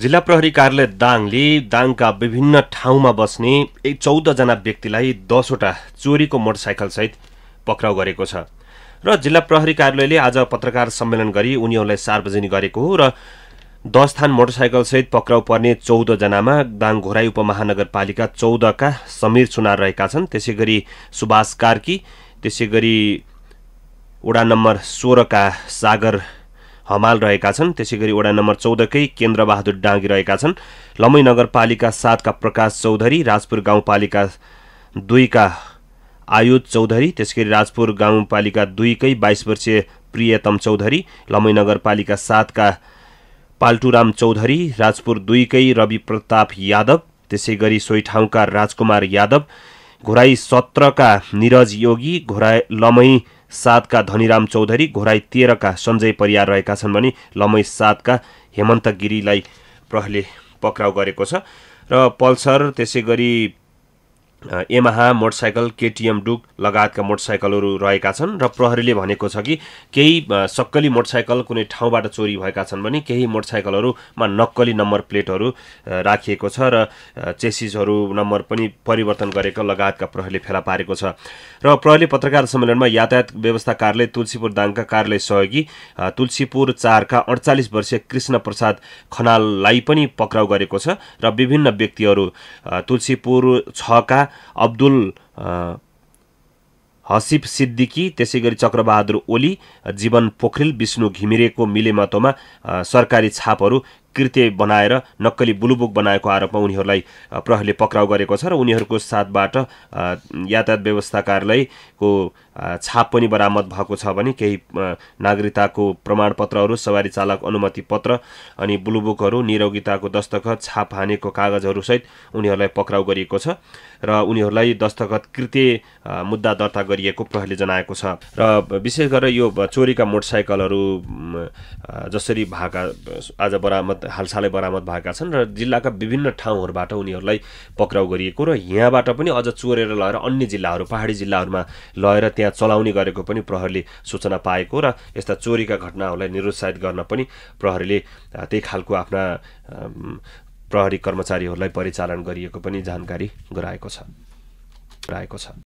जिल्ला प्रहरी कार्यालय दाङले दाङका विभिन्न ठाउँमा बस्ने एक चौधजना व्यक्तिलाई दसवटा चोरीको मोटरसाइकलसहित पक्राउ गरेको छ र जिल्ला प्रहरी कार्यालयले आज पत्रकार सम्मेलन गरी उनीहरूलाई सार्वजनिक गरेको हो र दस थान मोटरसाइकलसहित पक्राउ पर्ने चौधजनामा दाङ घोराई उपमहानगरपालिका चौधका समीर सुनार रहेका छन् त्यसै गरी सुभाष कार्की त्यसै गरी वडा नम्बर सोह्रका सागर हमाल रहेका छन् त्यसै गरी वडा नम्बर चौधकै केन्द्रबहादुर डाँगी रहेका छन् लम्बै नगरपालिका सातका प्रकाश चौधरी राजपुर गाउँपालिका दुईका आयुध चौधरी त्यसै गरी राजपुर गाउँपालिका दुईकै बाइस वर्षीय प्रियतम चौधरी लम्बै नगरपालिका सातका पाल्टुराम चौधरी राजपुर दुईकै रवि प्रताप यादव त्यसै गरी सोही राजकुमार यादव घोराई सत्रका निरज योगी घोराई लमै सातका धनीराम चौधरी घोराई तेह्रका सञ्जय परियार रहेका छन् भने का सातका हेमन्त गिरीलाई प्रहले पक्राउ गरेको छ र पल्सर त्यसै गरी एमाहा मोटरसाइकल केटिएम डुक लगायतका मोटरसाइकलहरू रहेका छन् र प्रहरीले भनेको छ कि केही सक्कली मोटरसाइकल कुनै ठाउँबाट चोरी भएका छन् भने केही मोटरसाइकलहरूमा नक्कली नम्बर प्लेटहरू राखिएको छ र चेसिसहरू नम्बर पनि परिवर्तन गरेको लगायतका प्रहरीले फेला पारेको छ र प्रहरीले पत्रकार सम्मेलनमा यातायात व्यवस्था कार्यालय तुलसीपुर दाङका कार्यालय सहयोगी तुलसीपुर चारका अडचालिस वर्षीय कृष्ण प्रसाद खनाललाई पनि पक्राउ गरेको छ र विभिन्न व्यक्तिहरू तुलसीपुर छका अब्दुल हसिफ सिद्दिकी त्यसै गरी चक्रबहादुर ओली जीवन पोखरेल विष्णु घिमिरेको मिलेमतोमा सरकारी छापहरू कृत्य बनाएर नक्कली बुलुबुक बनाएको आरोपमा उनीहरूलाई प्रहरीले पक्राउ गरेको छ र उनीहरूको साथबाट यातायात व्यवस्था कार्यालयको छाप पनि बरामद भएको छ भने केही नागरिकताको प्रमाणपत्रहरू सवारी चालक अनुमति पत्र अनि ब्लुबुकहरू निरोगिताको दस्तखत छाप हानेको कागजहरूसहित उनीहरूलाई पक्राउ गरिएको छ र उनीहरूलाई दस्तखत कृत्य मुद्दा दर्ता गरिएको प्रहरीले जनाएको छ र विशेष गरेर यो चोरीका मोटरसाइकलहरू जसरी भएका आज बरामद हालसालै बरामद भएका छन् र जिल्लाका विभिन्न ठाउँहरूबाट उनीहरूलाई पक्राउ गरिएको र यहाँबाट पनि अझ चोरेर लगेर अन्य जिल्लाहरू पहाडी जिल्लाहरूमा लगेर त्यहाँ हतियार चलाउने गरेको पनि प्रहरीले सूचना पाएको र यस्ता चोरीका घटनाहरूलाई निरुत्साहित गर्न पनि प्रहरीले त्यही खालको आफ्ना प्रहरी कर्मचारीहरूलाई परिचालन गरिएको पनि जानकारी गराएको छ गराएको छ